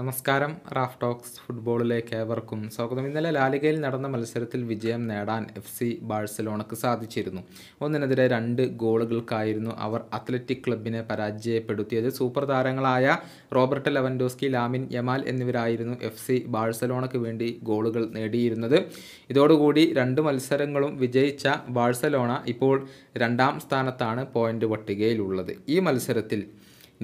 നമസ്കാരം Raf talks ഫുട്ബോളിലേക്ക് ഏവർക്കും സ്വാഗതം ഇന്നലെ ലാലികയിൽ നടന്ന മത്സരത്തിൽ വിജയം നേടാൻ എഫ് സി ബാഴ്സലോണക്ക് സാധിച്ചിരുന്നു ഒന്നിനെതിരെ രണ്ട് ഗോളുകൾക്കായിരുന്നു അവർ അത്ലറ്റിക് ക്ലബിനെ പരാജയപ്പെടുത്തിയത് സൂപ്പർ താരങ്ങളായ റോബർട്ട് ലെവൻഡോസ്കി ലാമിൻ യമാൽ എന്നിവരായിരുന്നു എഫ് സി ബാഴ്സലോണക്ക് വേണ്ടി ഗോളുകൾ നേടിയിരുന്നത് ഇതോടുകൂടി രണ്ട് മത്സരങ്ങളും വിജയിച്ച ബാഴ്സലോണ ഇപ്പോൾ രണ്ടാം സ്ഥാനത്താണ് പോയിന്റ് പട്ടികയിലുള്ളത് ഈ മത്സരത്തിൽ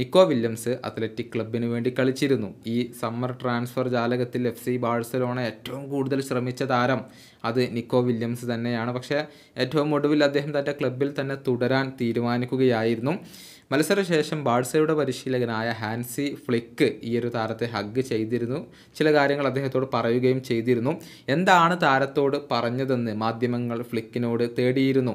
നിക്കോ വില്യംസ് അത്ലറ്റിക് ക്ലബിന് വേണ്ടി കളിച്ചിരുന്നു ഈ സമ്മർ ട്രാൻസ്ഫർ ജാലകത്തിൽ എഫ് സി ബാഴ്സലോണ ഏറ്റവും കൂടുതൽ ശ്രമിച്ച താരം അത് നിക്കോ വില്യംസ് തന്നെയാണ് പക്ഷേ ഏറ്റവും ഒടുവിൽ അദ്ദേഹം തൻ്റെ ക്ലബിൽ തന്നെ തുടരാൻ തീരുമാനിക്കുകയായിരുന്നു മത്സരശേഷം ബാഴ്സയുടെ പരിശീലകനായ ഹാൻസി ഫ്ലിക്ക് ഈ ഒരു താരത്തെ ഹഗ് ചെയ്തിരുന്നു ചില കാര്യങ്ങൾ അദ്ദേഹത്തോട് പറയുകയും ചെയ്തിരുന്നു എന്താണ് താരത്തോട് പറഞ്ഞതെന്ന് മാധ്യമങ്ങൾ ഫ്ലിക്കിനോട് തേടിയിരുന്നു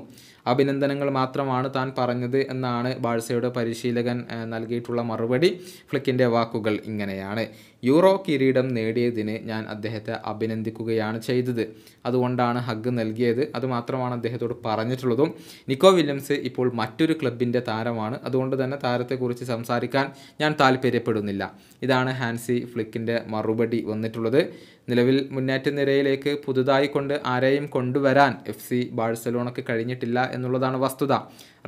അഭിനന്ദനങ്ങൾ മാത്രമാണ് താൻ പറഞ്ഞത് എന്നാണ് ബാഴ്സയുടെ പരിശീലകൻ നൽകിയിട്ടുള്ള മറുപടി ഫ്ലിക്കിൻ്റെ വാക്കുകൾ ഇങ്ങനെയാണ് യൂറോ കിരീടം നേടിയതിന് ഞാൻ അദ്ദേഹത്തെ അഭിനന്ദിക്കുകയാണ് ചെയ്തത് അതുകൊണ്ടാണ് ഹഗ് നൽകിയത് അതുമാത്രമാണ് അദ്ദേഹത്തോട് പറഞ്ഞിട്ടുള്ളതും നിക്കോ വില്യംസ് ഇപ്പോൾ മറ്റൊരു ക്ലബിൻ്റെ താരമാണ് അതുകൊണ്ട് തന്നെ താരത്തെക്കുറിച്ച് സംസാരിക്കാൻ ഞാൻ താല്പര്യപ്പെടുന്നില്ല ഇതാണ് ഹാൻസി ഫ്ലിക്കിൻ്റെ മറുപടി വന്നിട്ടുള്ളത് നിലവിൽ മുന്നേറ്റ നിരയിലേക്ക് പുതുതായി കൊണ്ട് ആരെയും കൊണ്ടുവരാൻ എഫ് സി ബാഴ്സലോണക്ക് കഴിഞ്ഞിട്ടില്ല എന്നുള്ളതാണ് വസ്തുത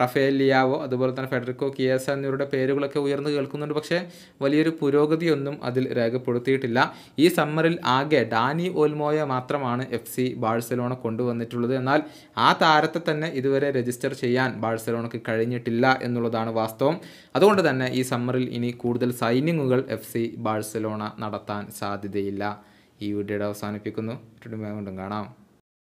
റഫേൽ ലിയാവോ അതുപോലെ തന്നെ ഫെഡറിക്കോ കിയേസ എന്നിവരുടെ പേരുകളൊക്കെ ഉയർന്നു കേൾക്കുന്നുണ്ട് പക്ഷേ വലിയൊരു പുരോഗതിയൊന്നും അതിൽ രേഖപ്പെടുത്തിയിട്ടില്ല ഈ സമ്മറിൽ ആകെ ഡാനി ഓൽമോയ മാത്രമാണ് എഫ് സി ബാഴ്സലോണ കൊണ്ടുവന്നിട്ടുള്ളത് എന്നാൽ ആ താരത്തെ തന്നെ ഇതുവരെ രജിസ്റ്റർ ചെയ്യാൻ ബാഴ്സലോണക്ക് കഴിഞ്ഞിട്ടില്ല എന്നുള്ളതാണ് വാസ്തവം അതുകൊണ്ട് തന്നെ ഈ സമ്മറിൽ ഇനി കൂടുതൽ സൈനിങ്ങുകൾ എഫ് സി ബാഴ്സലോണ നടത്താൻ സാധ്യതയില്ല ഈ വീഡിയോയുടെ അവസാനിപ്പിക്കുന്നു വീണ്ടും കാണാം